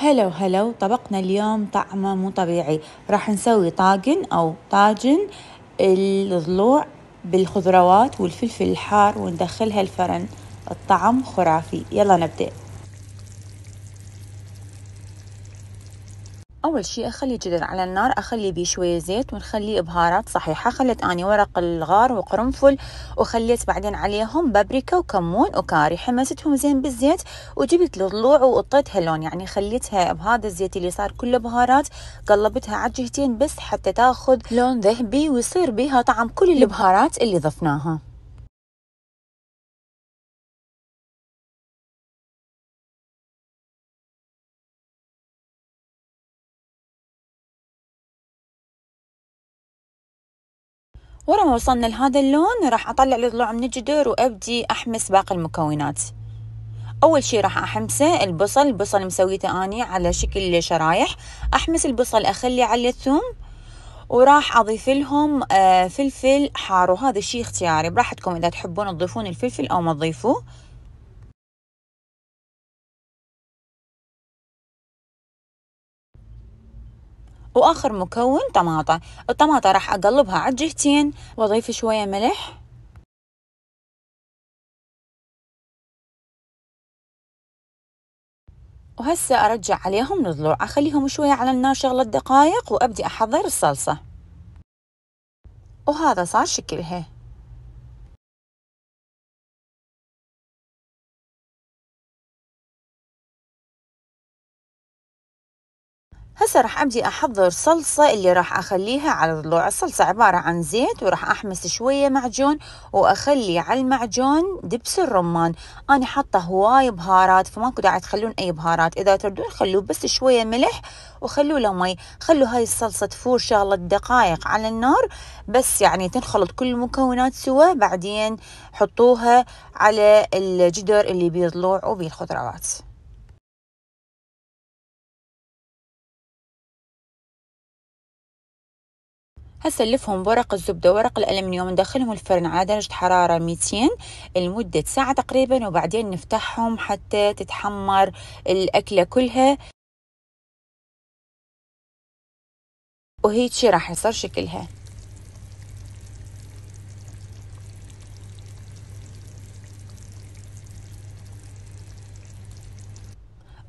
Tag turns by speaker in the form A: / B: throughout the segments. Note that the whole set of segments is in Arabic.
A: هلا وهلا طبقنا اليوم طعمه مو طبيعي راح نسوي طاجن او طاجن الضلوع بالخضروات والفلفل الحار وندخلها الفرن الطعم خرافي يلا نبدأ أول شي أخلي جدر على النار أخلي بيه شوية زيت ونخليه بهارات صحيحة خليت أني ورق الغار وقرنفل وخليت بعدين عليهم بابريكا وكمون وكاري حمستهم زين بالزيت وجبت الضلوع وقطيتها لون يعني خليتها بهذا الزيت اللي صار كله بهارات قلبتها عجهتين بس حتى تاخذ
B: لون ذهبي ويصير بيها طعم كل البهارات اللي ضفناها ورا ما وصلنا لهذا اللون راح اطلع الضلوع من الجدر
A: وابدي احمس باقي المكونات اول شي راح احمسه البصل البصل مسويته اني على شكل شرايح احمس البصل اخلي على الثوم وراح اضيف لهم آه، فلفل حار وهذا الشيء اختياري براحتكم اذا تحبون تضيفون
B: الفلفل او ما تضيفوه واخر مكون طماطة الطماطة راح اقلبها على الجهتين واضيف شوية ملح وهسه ارجع عليهم الضلوع اخليهم شوية على النار شغلة دقايق وابدي احضر الصلصة وهذا صار شكلها هسه راح ابدي احضر صلصه اللي راح اخليها على
A: ضلوع الصلصه عباره عن زيت وراح احمس شويه معجون واخلي على المعجون دبس الرمان انا حاطه هواي بهارات فماكو داعي تخلون اي بهارات اذا تردون خلوه بس شويه ملح وخلوا له مي خلوا هاي الصلصه تفور شغله دقائق على النار بس يعني تنخلط كل المكونات سوا بعدين حطوها
B: على الجدر اللي بيه ضلوع وبيه الخضروات نلفهم بورق الزبدة ورق الألمنيوم ندخلهم الفرن على درجة حرارة 200
A: لمدة ساعة تقريبا وبعدين نفتحهم حتى تتحمر الأكلة كلها
B: وهيك راح يصير شكلها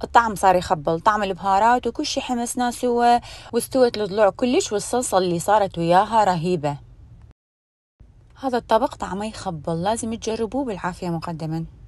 A: الطعم صار يخبل طعم البهارات وكل شي حمسناه سوا واستوت الضلوع كلش والصلصة اللي صارت
B: وياها رهيبة هذا الطبق طعمه يخبل لازم تجربوه بالعافية مقدما